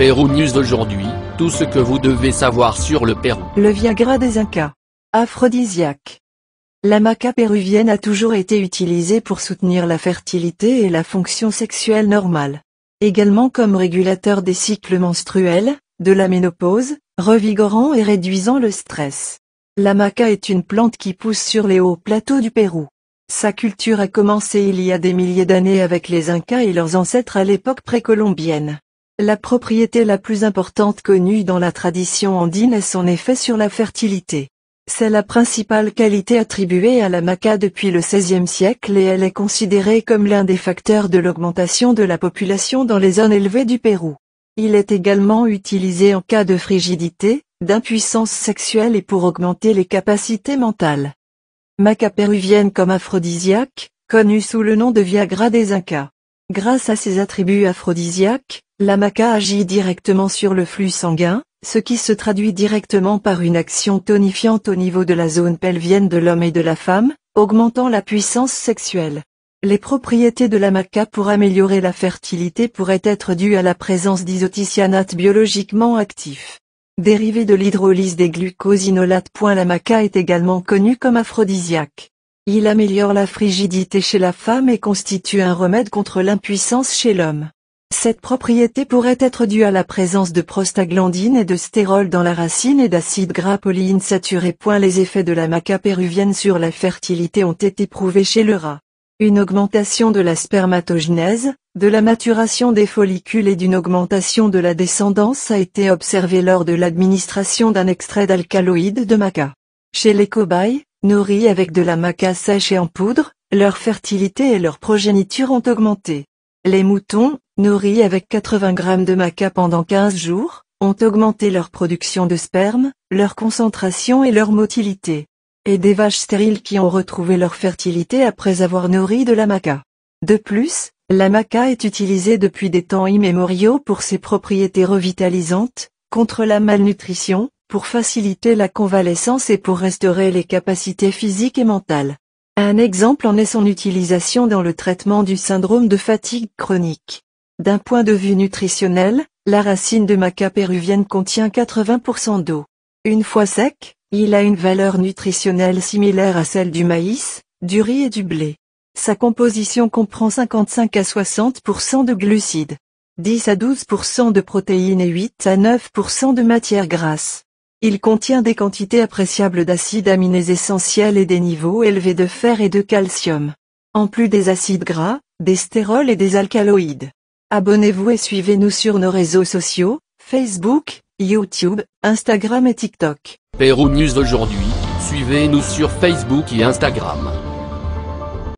Pérou News d'aujourd'hui, tout ce que vous devez savoir sur le Pérou. Le Viagra des Incas. Aphrodisiaque. La maca péruvienne a toujours été utilisée pour soutenir la fertilité et la fonction sexuelle normale. Également comme régulateur des cycles menstruels, de la ménopause, revigorant et réduisant le stress. La maca est une plante qui pousse sur les hauts plateaux du Pérou. Sa culture a commencé il y a des milliers d'années avec les Incas et leurs ancêtres à l'époque précolombienne. La propriété la plus importante connue dans la tradition andine est son effet sur la fertilité. C'est la principale qualité attribuée à la maca depuis le XVIe siècle et elle est considérée comme l'un des facteurs de l'augmentation de la population dans les zones élevées du Pérou. Il est également utilisé en cas de frigidité, d'impuissance sexuelle et pour augmenter les capacités mentales. Maca péruvienne comme aphrodisiaque, connue sous le nom de Viagra des Incas. Grâce à ses attributs aphrodisiaques, la maca agit directement sur le flux sanguin, ce qui se traduit directement par une action tonifiante au niveau de la zone pelvienne de l'homme et de la femme, augmentant la puissance sexuelle. Les propriétés de la maca pour améliorer la fertilité pourraient être dues à la présence d'isoticianates biologiquement actifs. Dérivé de l'hydrolyse des glucosinolates. La maca est également connue comme aphrodisiaque. Il améliore la frigidité chez la femme et constitue un remède contre l'impuissance chez l'homme. Cette propriété pourrait être due à la présence de prostaglandine et de stérol dans la racine et d'acides gras polyinsaturés. Les effets de la maca péruvienne sur la fertilité ont été prouvés chez le rat. Une augmentation de la spermatogenèse, de la maturation des follicules et d'une augmentation de la descendance a été observée lors de l'administration d'un extrait d'alcaloïde de maca. Chez les cobayes, Nourris avec de la maca sèche et en poudre, leur fertilité et leur progéniture ont augmenté. Les moutons, nourris avec 80 grammes de maca pendant 15 jours, ont augmenté leur production de sperme, leur concentration et leur motilité. Et des vaches stériles qui ont retrouvé leur fertilité après avoir nourri de la maca. De plus, la maca est utilisée depuis des temps immémoriaux pour ses propriétés revitalisantes, contre la malnutrition, pour faciliter la convalescence et pour restaurer les capacités physiques et mentales. Un exemple en est son utilisation dans le traitement du syndrome de fatigue chronique. D'un point de vue nutritionnel, la racine de maca péruvienne contient 80% d'eau. Une fois sec, il a une valeur nutritionnelle similaire à celle du maïs, du riz et du blé. Sa composition comprend 55 à 60% de glucides, 10 à 12% de protéines et 8 à 9% de matières grasses. Il contient des quantités appréciables d'acides aminés essentiels et des niveaux élevés de fer et de calcium. En plus des acides gras, des stérols et des alcaloïdes. Abonnez-vous et suivez-nous sur nos réseaux sociaux, Facebook, YouTube, Instagram et TikTok. Pérou News aujourd'hui, suivez-nous sur Facebook et Instagram.